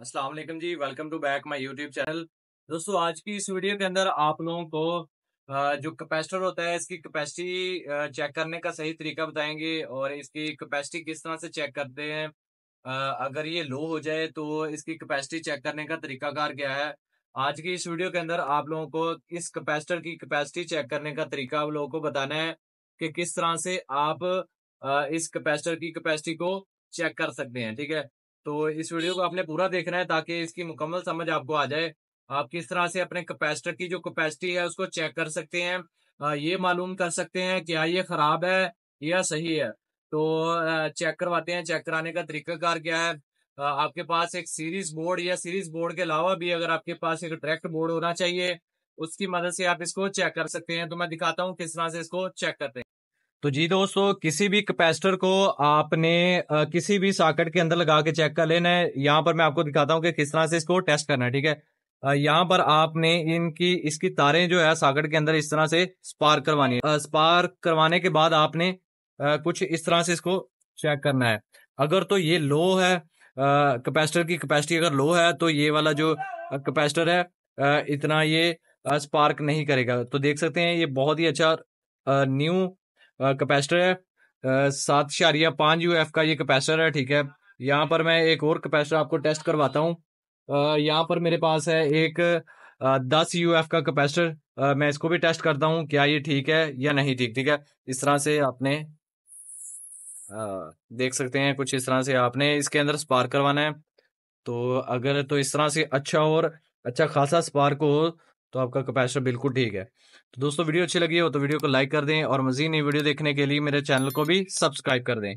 अस्सलाम वालेकुम जी welcome to back my YouTube channel दोस्तों आज की इस वीडियो के अंदर आप लोगों को जो कैपेसिटर होता है इसकी कैपेसिटी चेक करने का सही तरीका बताएंगे और इसकी कैपेसिटी किस तरह से चेक करते हैं अगर ये लो हो जाए तो इसकी कैपेसिटी चेक करने का तरीकाकार क्या है आज की इस वीडियो के अंदर आप लोगों को इस कैपेसिटर की कैपेसिटी चेक करने का तरीका आप लोगों को बताना है कि किस तरह से आप इस कैपेसिटर की कैपेसिटी को चेक कर सकते हैं ठीक है तो इस वीडियो को आपने पूरा देखना है ताकि इसकी मुकम्मल समझ आपको आ जाए आप किस तरह से अपने कैपेसिटर की जो कैपेसिटी है उसको चेक कर सकते हैं ये मालूम कर सकते हैं क्या ये ख़राब है या सही है तो चेक करवाते हैं चेक कराने का तरीकाकार क्या है आपके पास एक सीरीज बोर्ड या सीरीज बोर्ड के अलावा भी अगर आपके पास एक डायरेक्ट बोर्ड होना चाहिए उसकी मदद से आप इसको चेक कर सकते हैं तो मैं दिखाता हूँ किस तरह से इसको चेक करते हैं तो जी दोस्तों किसी भी कैपेसिटर को आपने आ, किसी भी साकेट के अंदर लगा के चेक कर लेना है यहाँ पर मैं आपको दिखाता हूँ कि किस तरह से इसको टेस्ट करना है ठीक है यहाँ पर आपने इनकी इसकी तारें जो है साकेट के अंदर इस तरह से स्पार्क करवानी है स्पार्क करवाने के बाद आपने आ, कुछ इस तरह से इसको चेक करना है अगर तो ये लो है कैपेसिटर की कैपेसिटी अगर लो है तो ये वाला जो कैपेसिटर है आ, इतना ये स्पार्क नहीं करेगा तो देख सकते हैं ये बहुत ही अच्छा न्यू कैपेसिटर है सात शारिया पाँच यू एफ का ये कैपेसिटर है ठीक है यहाँ पर मैं एक और कैपेसिटर आपको टेस्ट करवाता हूँ यहाँ पर मेरे पास है एक दस यू एफ का कैपेसिटर मैं इसको भी टेस्ट करता हूँ क्या ये ठीक है या नहीं ठीक ठीक है इस तरह से आपने देख सकते हैं कुछ इस तरह से आपने इसके अंदर स्पार्क करवाना है तो अगर तो इस तरह से अच्छा और अच्छा खासा स्पार्क हो तो आपका कैपेसिटर बिल्कुल ठीक है तो दोस्तों वीडियो अच्छी लगी हो तो वीडियो को लाइक कर दें और मजीद नई वीडियो देखने के लिए मेरे चैनल को भी सब्सक्राइब कर दें